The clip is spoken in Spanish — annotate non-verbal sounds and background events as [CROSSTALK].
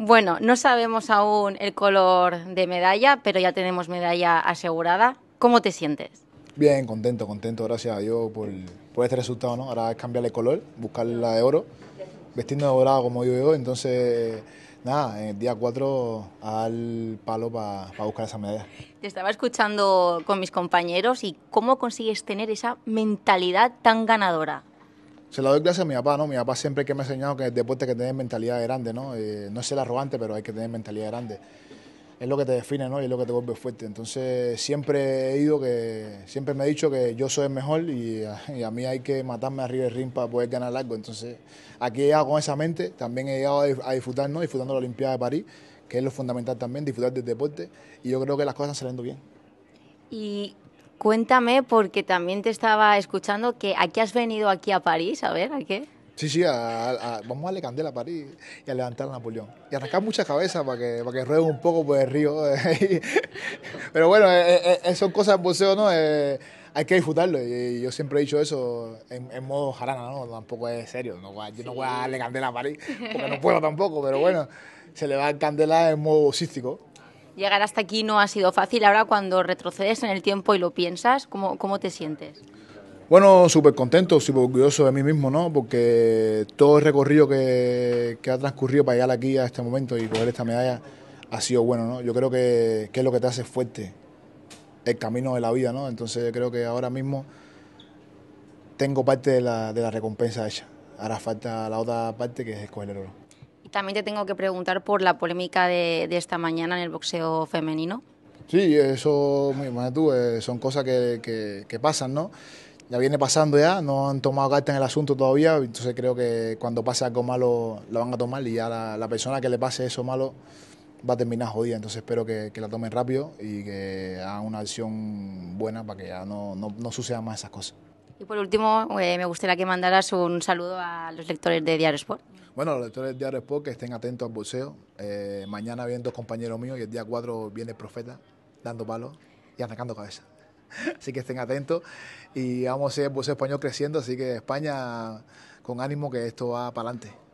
Bueno, no sabemos aún el color de medalla, pero ya tenemos medalla asegurada. ¿Cómo te sientes? Bien, contento, contento, gracias a Dios por, este resultado, ¿no? Ahora es cambiarle color, buscar la de oro, vestirnos de dorado como yo veo, entonces nada, el día 4 al palo para buscar esa medalla. Te estaba escuchando con mis compañeros y cómo consigues tener esa mentalidad tan ganadora. Se la doy gracias a mi papá, ¿no? Mi papá siempre que me ha enseñado que el deporte hay que tener mentalidad grande, ¿no? Eh, no es el arrogante, pero hay que tener mentalidad grande. Es lo que te define, ¿no? Y es lo que te vuelve fuerte. Entonces, siempre he ido que... Siempre me ha dicho que yo soy el mejor y [LAUGHS] a, mí hay que matarme arriba del ring para poder ganar algo. Entonces, aquí he llegado con esa mente. También he llegado a, disfrutar, ¿no? Disfrutando la Olimpiada de París, que es lo fundamental también, disfrutar del deporte. Y yo creo que las cosas están saliendo bien. ¿Y Cuéntame, porque también te estaba escuchando, que aquí has venido aquí a París, a ver, ¿a qué? Sí, sí, vamos a darle candela a París y a levantar a Napoleón. Y arrancar muchas cabezas para que, para que rueden un poco por el río. [LAUGHS] Pero bueno, eh, eh, eh, son cosas del o ¿no? hay que disfrutarlo. Y yo siempre he dicho eso en, modo jarana, ¿no? Tampoco es serio. No, yo no voy a darle candela a París porque no [LAUGHS] puedo tampoco. Pero bueno, se le va a candela en modo cístico. Llegar hasta aquí no ha sido fácil. Ahora cuando retrocedes en el tiempo y lo piensas, ¿cómo, te sientes? Bueno, súper contento, súper orgulloso de mí mismo, ¿no? Porque todo el recorrido que, ha transcurrido para llegar aquí a este momento y coger esta medalla ha sido bueno, ¿no? Yo creo que, es lo que te hace fuerte, el camino de la vida, ¿no? Entonces creo que ahora mismo tengo parte de la, de la recompensa hecha. Ahora falta la otra parte que es escoger el oro. También te tengo que preguntar por la polémica de, esta mañana en el boxeo femenino. Sí, eso, me tú, eh, son cosas que, pasan, ¿no? ya viene pasando ya, no han tomado carta en el asunto todavía, entonces creo que cuando pase algo malo la van a tomar y ya la, persona que le pase eso malo va a terminar jodida, entonces espero que, la tomen rápido y que hagan una acción buena para que ya no, no sucedan más esas cosas. Y por último, eh, me gustaría que mandaras un saludo a los lectores de Diario Sport. Bueno, los lectores de Diario Sport que estén atentos al boxeo. Eh, mañana vienen dos compañeros míos y el día 4 viene Profeta dando palos y atacando cabeza. [LAUGHS] así que estén atentos y vamos a ver el boxeo español creciendo, así que España con ánimo que esto va para adelante.